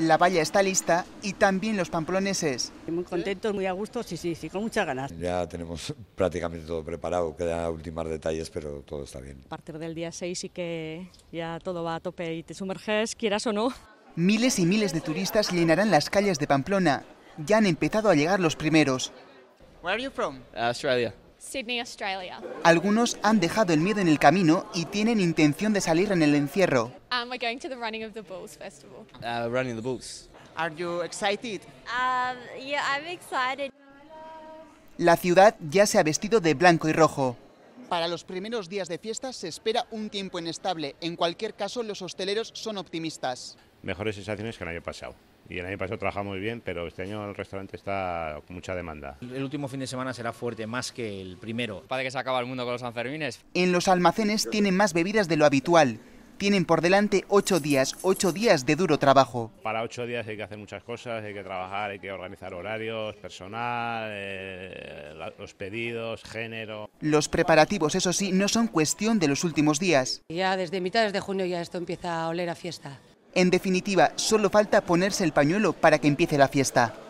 La valla está lista y también los pamploneses. Muy contentos, muy a gusto, sí, sí, sí, con muchas ganas. Ya tenemos prácticamente todo preparado, quedan últimos detalles, pero todo está bien. A partir del día 6 sí que ya todo va a tope y te sumerges, quieras o no. Miles y miles de turistas llenarán las calles de Pamplona. Ya han empezado a llegar los primeros. Where are you Australia. Sydney, Australia. Algunos han dejado el miedo en el camino y tienen intención de salir en el encierro. Um, going to the running of the bulls festival. Uh, running the bulls. Are you excited? Um, yeah, I'm excited. La ciudad ya se ha vestido de blanco y rojo. Para los primeros días de fiesta se espera un tiempo inestable. En cualquier caso, los hosteleros son optimistas mejores sensaciones que el año pasado. Y el año pasado muy bien, pero este año el restaurante está con mucha demanda. El último fin de semana será fuerte, más que el primero. Para que se acaba el mundo con los Sanfermines. En los almacenes tienen más bebidas de lo habitual. Tienen por delante ocho días, ocho días de duro trabajo. Para ocho días hay que hacer muchas cosas, hay que trabajar, hay que organizar horarios, personal, eh, los pedidos, género. Los preparativos, eso sí, no son cuestión de los últimos días. Ya desde mitades de junio ya esto empieza a oler a fiesta. En definitiva, solo falta ponerse el pañuelo para que empiece la fiesta.